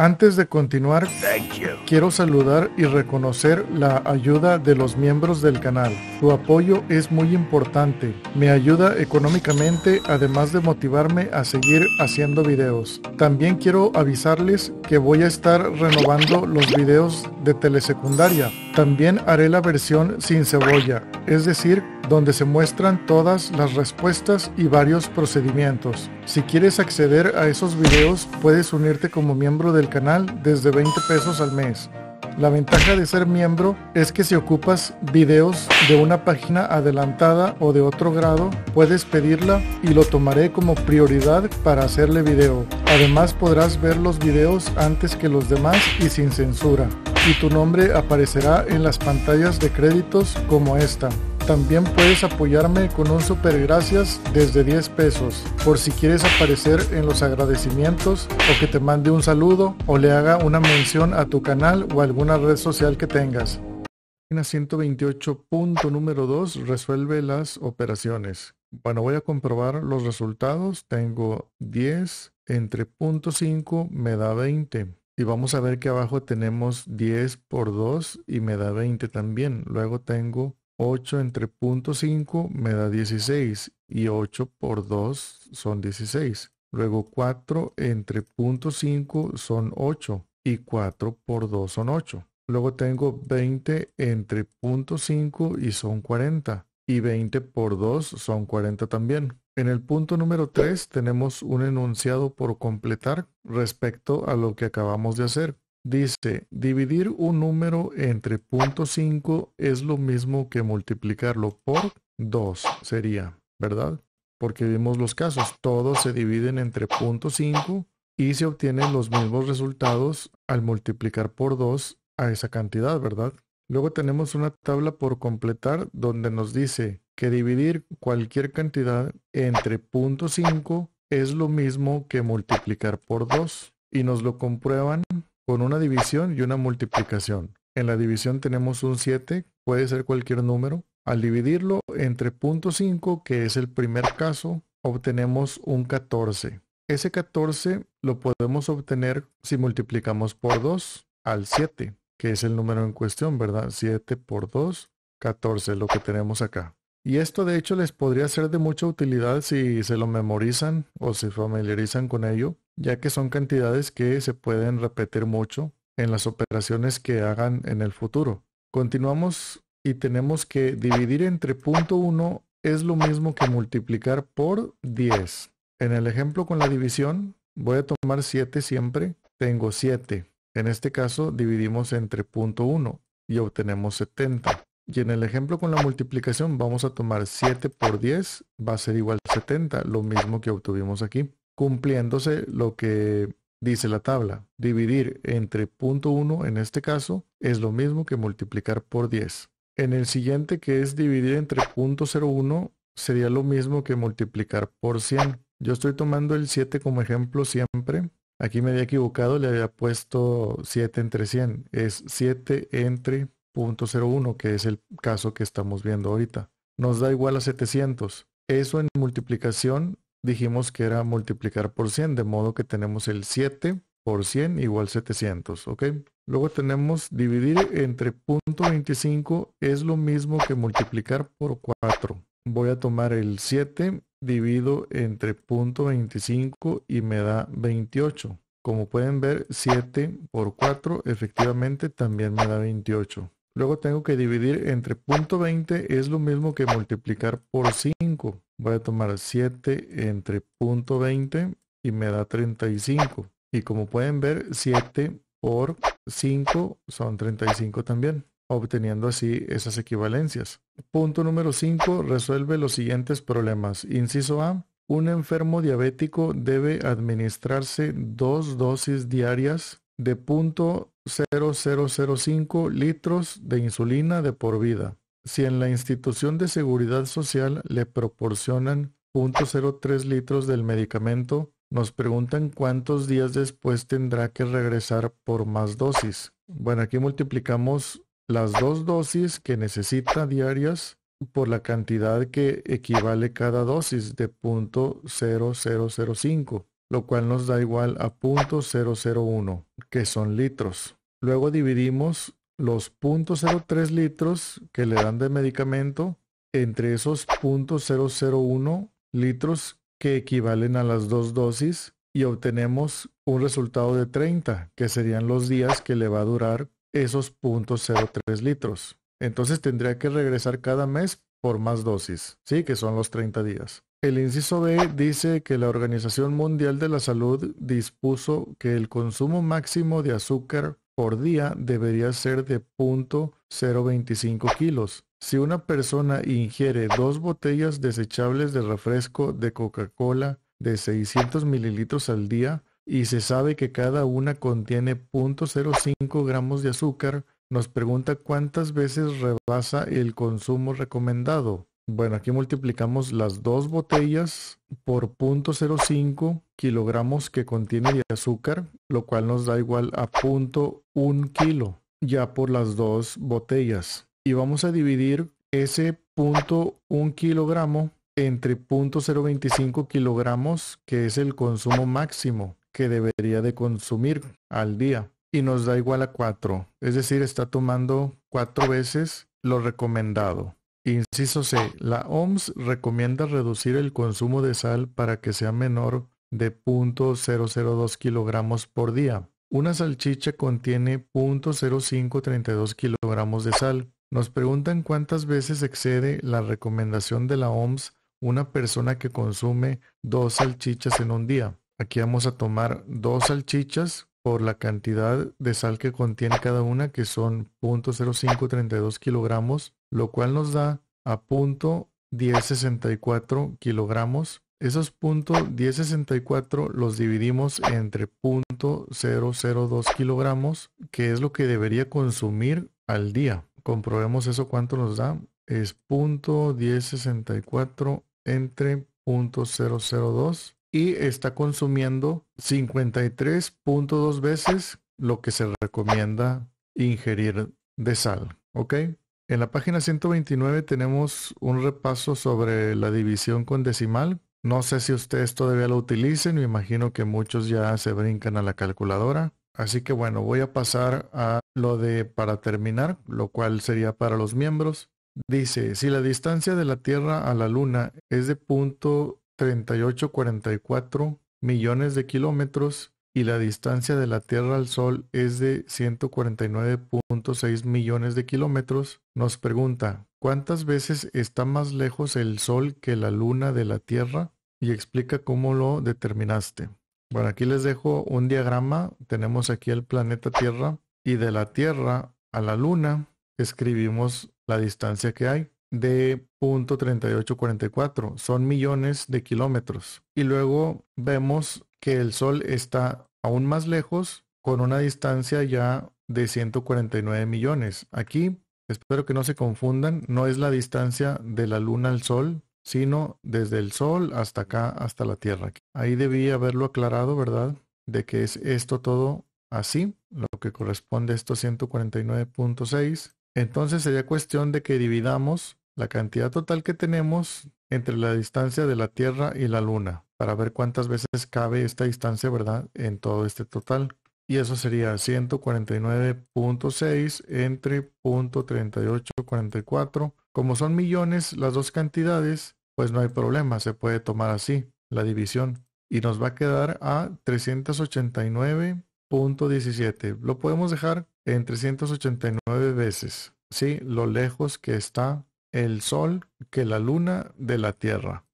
Antes de continuar, quiero saludar y reconocer la ayuda de los miembros del canal. Su apoyo es muy importante. Me ayuda económicamente además de motivarme a seguir haciendo videos. También quiero avisarles que voy a estar renovando los videos de telesecundaria también haré la versión sin cebolla, es decir, donde se muestran todas las respuestas y varios procedimientos. Si quieres acceder a esos videos, puedes unirte como miembro del canal desde 20 pesos al mes. La ventaja de ser miembro es que si ocupas videos de una página adelantada o de otro grado, puedes pedirla y lo tomaré como prioridad para hacerle video. Además podrás ver los videos antes que los demás y sin censura y tu nombre aparecerá en las pantallas de créditos como esta. También puedes apoyarme con un super gracias desde 10 pesos por si quieres aparecer en los agradecimientos o que te mande un saludo o le haga una mención a tu canal o alguna red social que tengas. Página 128 punto número 2 resuelve las operaciones. Bueno, voy a comprobar los resultados. Tengo 10 entre punto .5 me da 20. Y vamos a ver que abajo tenemos 10 por 2 y me da 20 también. Luego tengo 8 entre .5 me da 16 y 8 por 2 son 16. Luego 4 entre .5 son 8 y 4 por 2 son 8. Luego tengo 20 entre .5 y son 40 y 20 por 2 son 40 también. En el punto número 3 tenemos un enunciado por completar respecto a lo que acabamos de hacer. Dice, dividir un número entre punto 5 es lo mismo que multiplicarlo por 2, sería, ¿verdad? Porque vimos los casos, todos se dividen entre punto 5 y se obtienen los mismos resultados al multiplicar por 2 a esa cantidad, ¿verdad? Luego tenemos una tabla por completar donde nos dice que dividir cualquier cantidad entre 0.5 es lo mismo que multiplicar por 2 y nos lo comprueban con una división y una multiplicación. En la división tenemos un 7, puede ser cualquier número. Al dividirlo entre 0.5, que es el primer caso, obtenemos un 14. Ese 14 lo podemos obtener si multiplicamos por 2 al 7, que es el número en cuestión, ¿verdad? 7 por 2, 14, lo que tenemos acá. Y esto de hecho les podría ser de mucha utilidad si se lo memorizan o se familiarizan con ello, ya que son cantidades que se pueden repetir mucho en las operaciones que hagan en el futuro. Continuamos y tenemos que dividir entre punto 1 es lo mismo que multiplicar por 10. En el ejemplo con la división, voy a tomar 7 siempre, tengo 7. En este caso dividimos entre punto 1 y obtenemos 70. Y en el ejemplo con la multiplicación vamos a tomar 7 por 10, va a ser igual a 70, lo mismo que obtuvimos aquí, cumpliéndose lo que dice la tabla. Dividir entre punto .1 en este caso es lo mismo que multiplicar por 10. En el siguiente que es dividir entre punto .01 sería lo mismo que multiplicar por 100. Yo estoy tomando el 7 como ejemplo siempre. Aquí me había equivocado, le había puesto 7 entre 100. Es 7 entre .01 que es el caso que estamos viendo ahorita. Nos da igual a 700. Eso en multiplicación dijimos que era multiplicar por 100, de modo que tenemos el 7 por 100 igual 700, ¿ok? Luego tenemos dividir entre .25 es lo mismo que multiplicar por 4. Voy a tomar el 7, divido entre .25 y me da 28. Como pueden ver, 7 por 4 efectivamente también me da 28. Luego tengo que dividir entre 0.20 20 es lo mismo que multiplicar por 5. Voy a tomar 7 entre punto 20 y me da 35. Y como pueden ver, 7 por 5 son 35 también, obteniendo así esas equivalencias. Punto número 5 resuelve los siguientes problemas. Inciso A, un enfermo diabético debe administrarse dos dosis diarias de .0005 litros de insulina de por vida. Si en la institución de seguridad social le proporcionan .03 litros del medicamento, nos preguntan cuántos días después tendrá que regresar por más dosis. Bueno, aquí multiplicamos las dos dosis que necesita diarias por la cantidad que equivale cada dosis de 0.005 lo cual nos da igual a .001, que son litros. Luego dividimos los .03 litros que le dan de medicamento entre esos .001 litros que equivalen a las dos dosis y obtenemos un resultado de 30, que serían los días que le va a durar esos .03 litros. Entonces tendría que regresar cada mes por más dosis, ¿sí? Que son los 30 días. El inciso B dice que la Organización Mundial de la Salud dispuso que el consumo máximo de azúcar por día debería ser de 0.025 kilos. Si una persona ingiere dos botellas desechables de refresco de Coca-Cola de 600 mililitros al día y se sabe que cada una contiene 0.05 gramos de azúcar, nos pregunta cuántas veces rebasa el consumo recomendado. Bueno, aquí multiplicamos las dos botellas por 0.05 kilogramos que contiene de azúcar, lo cual nos da igual a 0.1 kilo, ya por las dos botellas. Y vamos a dividir ese 0.1 kilogramo entre 0.025 kilogramos, que es el consumo máximo que debería de consumir al día. Y nos da igual a 4, es decir, está tomando 4 veces lo recomendado. Inciso C. La OMS recomienda reducir el consumo de sal para que sea menor de 0.002 kilogramos por día. Una salchicha contiene 0.0532 kilogramos de sal. Nos preguntan cuántas veces excede la recomendación de la OMS una persona que consume dos salchichas en un día. Aquí vamos a tomar dos salchichas por la cantidad de sal que contiene cada una, que son 0.0532 kilogramos lo cual nos da a punto 1064 kilogramos. Esos puntos 1064 los dividimos entre punto 002 kilogramos, que es lo que debería consumir al día. Comprobemos eso cuánto nos da. Es punto 1064 entre punto 002 y está consumiendo 53.2 veces lo que se recomienda ingerir de sal. ¿Ok? En la página 129 tenemos un repaso sobre la división con decimal. No sé si ustedes todavía lo utilicen, me imagino que muchos ya se brincan a la calculadora. Así que bueno, voy a pasar a lo de para terminar, lo cual sería para los miembros. Dice, si la distancia de la Tierra a la Luna es de punto 3844 millones de kilómetros, y la distancia de la Tierra al Sol es de 149.6 millones de kilómetros, nos pregunta, ¿cuántas veces está más lejos el Sol que la Luna de la Tierra? Y explica cómo lo determinaste. Bueno, aquí les dejo un diagrama. Tenemos aquí el planeta Tierra y de la Tierra a la Luna escribimos la distancia que hay de .3844. Son millones de kilómetros. Y luego vemos que el Sol está aún más lejos con una distancia ya de 149 millones. Aquí, espero que no se confundan, no es la distancia de la Luna al Sol, sino desde el Sol hasta acá, hasta la Tierra. Ahí debí haberlo aclarado, ¿verdad? De que es esto todo así, lo que corresponde a estos 149.6. Entonces sería cuestión de que dividamos la cantidad total que tenemos entre la distancia de la Tierra y la Luna, para ver cuántas veces cabe esta distancia, ¿verdad? En todo este total. Y eso sería 149.6 entre .3844. Como son millones las dos cantidades, pues no hay problema, se puede tomar así la división. Y nos va a quedar a 389.17. Lo podemos dejar en 389 veces. Sí, lo lejos que está el Sol que la Luna de la Tierra.